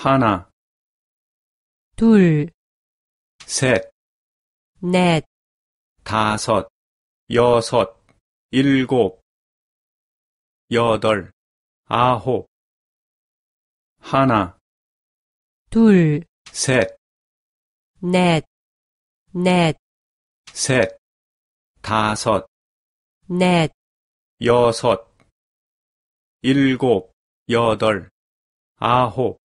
하나, 둘, 셋, 넷, 다섯, 여섯, 일곱, 여덟, 아홉. 하나, 둘, 셋, 넷, 넷, 셋, 다섯, 넷, 여섯, 일곱, 여덟, 아홉.